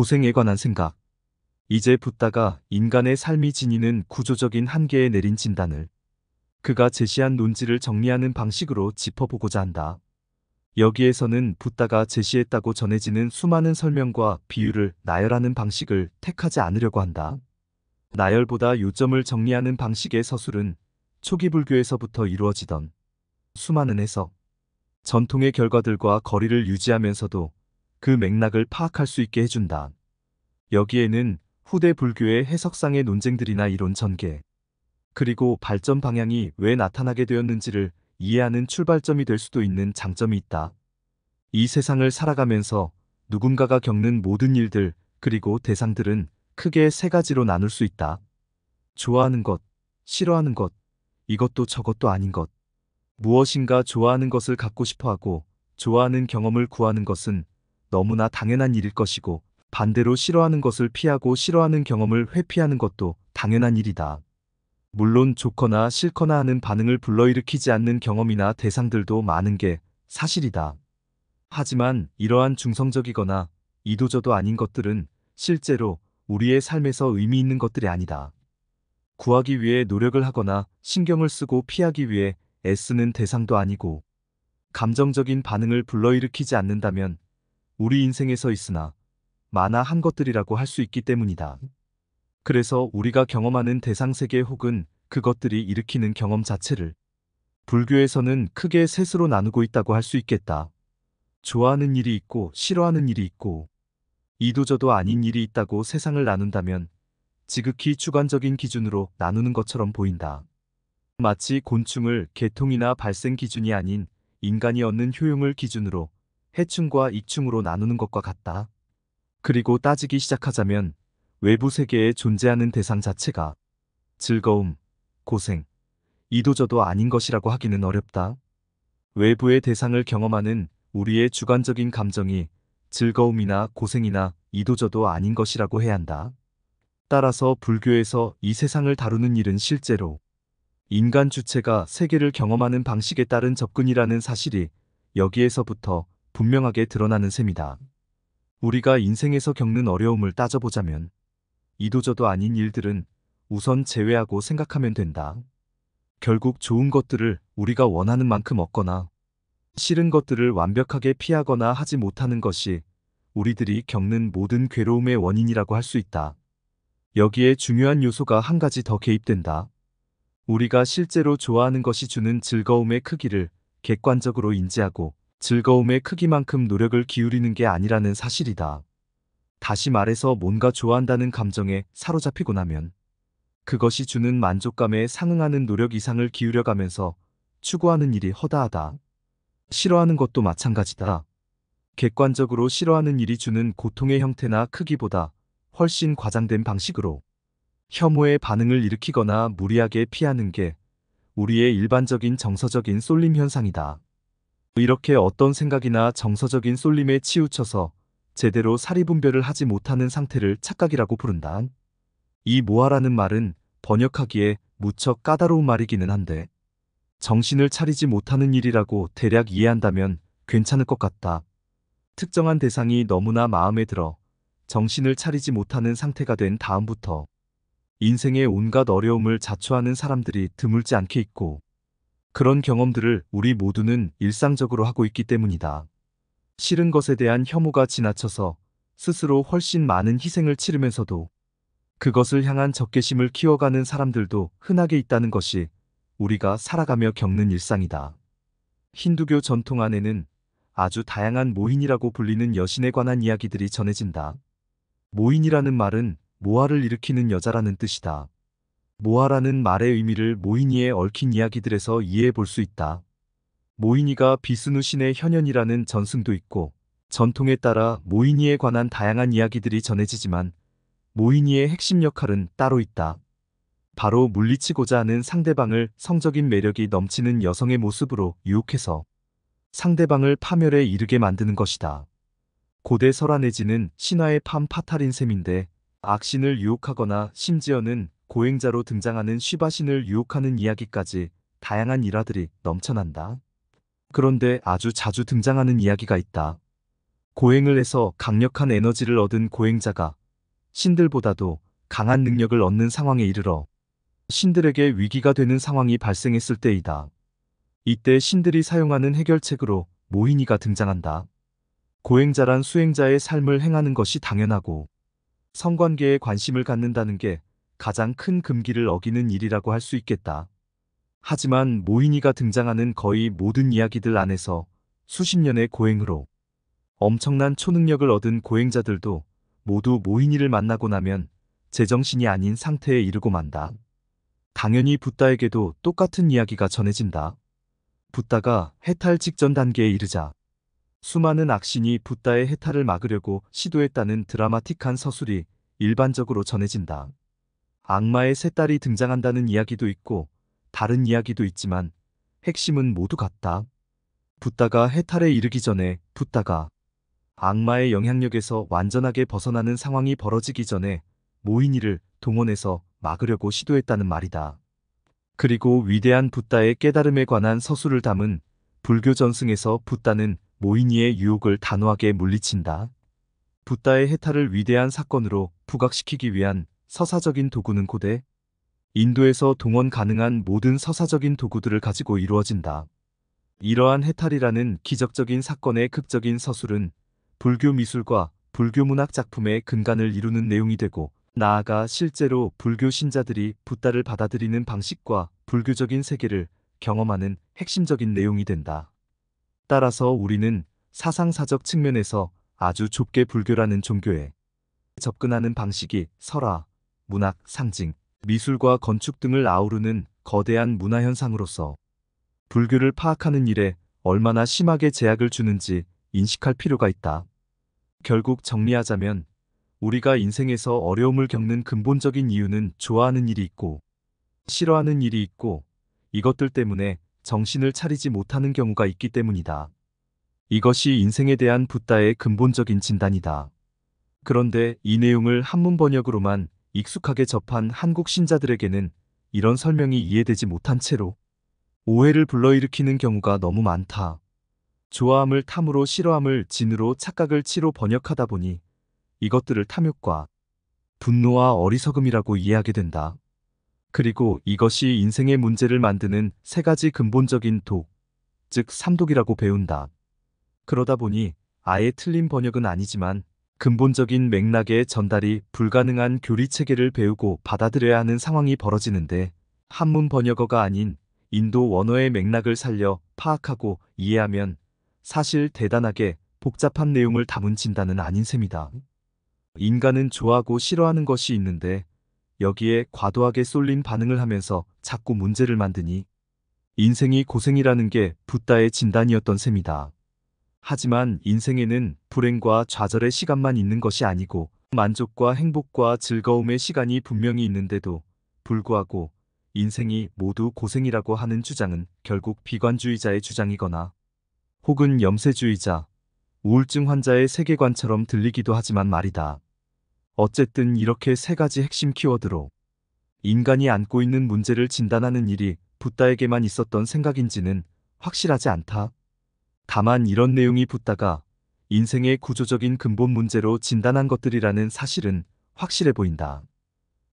고생에 관한 생각. 이제 붓다가 인간의 삶이 지니는 구조적인 한계에 내린 진단을 그가 제시한 논지를 정리하는 방식으로 짚어보고자 한다. 여기에서는 붓다가 제시했다고 전해지는 수많은 설명과 비유를 나열하는 방식을 택하지 않으려고 한다. 나열보다 요점을 정리하는 방식의 서술은 초기 불교에서부터 이루어지던 수많은 해석, 전통의 결과들과 거리를 유지하면서도 그 맥락을 파악할 수 있게 해준다. 여기에는 후대 불교의 해석상의 논쟁들이나 이론 전개, 그리고 발전 방향이 왜 나타나게 되었는지를 이해하는 출발점이 될 수도 있는 장점이 있다. 이 세상을 살아가면서 누군가가 겪는 모든 일들 그리고 대상들은 크게 세 가지로 나눌 수 있다. 좋아하는 것, 싫어하는 것, 이것도 저것도 아닌 것. 무엇인가 좋아하는 것을 갖고 싶어 하고 좋아하는 경험을 구하는 것은 너무나 당연한 일일 것이고 반대로 싫어하는 것을 피하고 싫어하는 경험을 회피하는 것도 당연한 일이다. 물론 좋거나 싫거나 하는 반응을 불러일으키지 않는 경험이나 대상들도 많은 게 사실이다. 하지만 이러한 중성적이거나 이도저도 아닌 것들은 실제로 우리의 삶에서 의미 있는 것들이 아니다. 구하기 위해 노력을 하거나 신경을 쓰고 피하기 위해 애쓰는 대상도 아니고 감정적인 반응을 불러일으키지 않는다면 우리 인생에서 있으나 만화 한 것들이라고 할 수 있기 때문이다. 그래서 우리가 경험하는 대상세계 혹은 그것들이 일으키는 경험 자체를 불교에서는 크게 셋으로 나누고 있다고 할 수 있겠다. 좋아하는 일이 있고 싫어하는 일이 있고 이도저도 아닌 일이 있다고 세상을 나눈다면 지극히 주관적인 기준으로 나누는 것처럼 보인다. 마치 곤충을 개통이나 발생 기준이 아닌 인간이 얻는 효용을 기준으로 해충과 이충으로 나누는 것과 같다. 그리고 따지기 시작하자면 외부 세계에 존재하는 대상 자체가 즐거움, 고생, 이도저도 아닌 것이라고 하기는 어렵다. 외부의 대상을 경험하는 우리의 주관적인 감정이 즐거움이나 고생이나 이도저도 아닌 것이라고 해야 한다. 따라서 불교에서 이 세상을 다루는 일은 실제로 인간 주체가 세계를 경험하는 방식에 따른 접근이라는 사실이 여기에서부터 분명하게 드러나는 셈이다. 우리가 인생에서 겪는 어려움을 따져보자면 이도저도 아닌 일들은 우선 제외하고 생각하면 된다. 결국 좋은 것들을 우리가 원하는 만큼 얻거나 싫은 것들을 완벽하게 피하거나 하지 못하는 것이 우리들이 겪는 모든 괴로움의 원인이라고 할 수 있다. 여기에 중요한 요소가 한 가지 더 개입된다. 우리가 실제로 좋아하는 것이 주는 즐거움의 크기를 객관적으로 인지하고 즐거움의 크기만큼 노력을 기울이는 게 아니라는 사실이다. 다시 말해서 뭔가 좋아한다는 감정에 사로잡히고 나면 그것이 주는 만족감에 상응하는 노력 이상을 기울여가면서 추구하는 일이 허다하다. 싫어하는 것도 마찬가지다. 객관적으로 싫어하는 일이 주는 고통의 형태나 크기보다 훨씬 과장된 방식으로 혐오의 반응을 일으키거나 무리하게 피하는 게 우리의 일반적인 정서적인 쏠림 현상이다. 이렇게 어떤 생각이나 정서적인 쏠림에 치우쳐서 제대로 사리분별을 하지 못하는 상태를 착각이라고 부른다. 이 모아라는 말은 번역하기에 무척 까다로운 말이기는 한데 정신을 차리지 못하는 일이라고 대략 이해한다면 괜찮을 것 같다. 특정한 대상이 너무나 마음에 들어 정신을 차리지 못하는 상태가 된 다음부터 인생의 온갖 어려움을 자초하는 사람들이 드물지 않게 있고 그런 경험들을 우리 모두는 일상적으로 하고 있기 때문이다. 싫은 것에 대한 혐오가 지나쳐서 스스로 훨씬 많은 희생을 치르면서도 그것을 향한 적개심을 키워가는 사람들도 흔하게 있다는 것이 우리가 살아가며 겪는 일상이다. 힌두교 전통 안에는 아주 다양한 모인이라고 불리는 여신에 관한 이야기들이 전해진다. 모인이라는 말은 모아를 일으키는 여자라는 뜻이다. 모아라는 말의 의미를 모이니의 얽힌 이야기들에서 이해해 볼 수 있다. 모이니가 비스누 신의 현현이라는 전승도 있고 전통에 따라 모이니에 관한 다양한 이야기들이 전해지지만 모이니의 핵심 역할은 따로 있다. 바로 물리치고자 하는 상대방을 성적인 매력이 넘치는 여성의 모습으로 유혹해서 상대방을 파멸에 이르게 만드는 것이다. 고대 설화 내지는 신화의 팜 파탈인 셈인데 악신을 유혹하거나 심지어는 고행자로 등장하는 시바신을 유혹하는 이야기까지 다양한 일화들이 넘쳐난다. 그런데 아주 자주 등장하는 이야기가 있다. 고행을 해서 강력한 에너지를 얻은 고행자가 신들보다도 강한 능력을 얻는 상황에 이르러 신들에게 위기가 되는 상황이 발생했을 때이다. 이때 신들이 사용하는 해결책으로 모인이가 등장한다. 고행자란 수행자의 삶을 행하는 것이 당연하고 성관계에 관심을 갖는다는 게 가장 큰 금기를 어기는 일이라고 할 수 있겠다. 하지만 모인이가 등장하는 거의 모든 이야기들 안에서 수십 년의 고행으로 엄청난 초능력을 얻은 고행자들도 모두 모인이를 만나고 나면 제정신이 아닌 상태에 이르고 만다. 당연히 붓다에게도 똑같은 이야기가 전해진다. 붓다가 해탈 직전 단계에 이르자 수많은 악신이 붓다의 해탈을 막으려고 시도했다는 드라마틱한 서술이 일반적으로 전해진다. 악마의 세 딸이 등장한다는 이야기도 있고 다른 이야기도 있지만 핵심은 모두 같다. 붓다가 해탈에 이르기 전에 붓다가 악마의 영향력에서 완전하게 벗어나는 상황이 벌어지기 전에 모인이를 동원해서 막으려고 시도했다는 말이다. 그리고 위대한 붓다의 깨달음에 관한 서술을 담은 불교 전승에서 붓다는 모인이의 유혹을 단호하게 물리친다. 붓다의 해탈을 위대한 사건으로 부각시키기 위한 서사적인 도구는 고대 인도에서 동원 가능한 모든 서사적인 도구들을 가지고 이루어진다. 이러한 해탈이라는 기적적인 사건의 극적인 서술은 불교 미술과 불교 문학 작품의 근간을 이루는 내용이 되고 나아가 실제로 불교 신자들이 붓다를 받아들이는 방식과 불교적인 세계를 경험하는 핵심적인 내용이 된다. 따라서 우리는 사상사적 측면에서 아주 좁게 불교라는 종교에 접근하는 방식이 설화, 문학, 상징, 미술과 건축 등을 아우르는 거대한 문화현상으로서 불교를 파악하는 일에 얼마나 심하게 제약을 주는지 인식할 필요가 있다. 결국 정리하자면 우리가 인생에서 어려움을 겪는 근본적인 이유는 좋아하는 일이 있고 싫어하는 일이 있고 이것들 때문에 정신을 차리지 못하는 경우가 있기 때문이다. 이것이 인생에 대한 붓다의 근본적인 진단이다. 그런데 이 내용을 한문 번역으로만 익숙하게 접한 한국 신자들에게는 이런 설명이 이해되지 못한 채로 오해를 불러일으키는 경우가 너무 많다. 좋아함을 탐으로 싫어함을 진으로 착각을 치로 번역하다 보니 이것들을 탐욕과 분노와 어리석음이라고 이해하게 된다. 그리고 이것이 인생의 문제를 만드는 세 가지 근본적인 독, 즉 삼독이라고 배운다. 그러다 보니 아예 틀린 번역은 아니지만 근본적인 맥락의 전달이 불가능한 교리 체계를 배우고 받아들여야 하는 상황이 벌어지는데 한문 번역어가 아닌 인도 원어의 맥락을 살려 파악하고 이해하면 사실 대단하게 복잡한 내용을 담은 진단은 아닌 셈이다. 인간은 좋아하고 싫어하는 것이 있는데 여기에 과도하게 쏠린 반응을 하면서 자꾸 문제를 만드니 인생이 고생이라는 게 붓다의 진단이었던 셈이다. 하지만 인생에는 불행과 좌절의 시간만 있는 것이 아니고 만족과 행복과 즐거움의 시간이 분명히 있는데도 불구하고 인생이 모두 고생이라고 하는 주장은 결국 비관주의자의 주장이거나 혹은 염세주의자, 우울증 환자의 세계관처럼 들리기도 하지만 말이다. 어쨌든 이렇게 세 가지 핵심 키워드로 인간이 안고 있는 문제를 진단하는 일이 붓다에게만 있었던 생각인지는 확실하지 않다. 다만 이런 내용이 붙다가 인생의 구조적인 근본 문제로 진단한 것들이라는 사실은 확실해 보인다.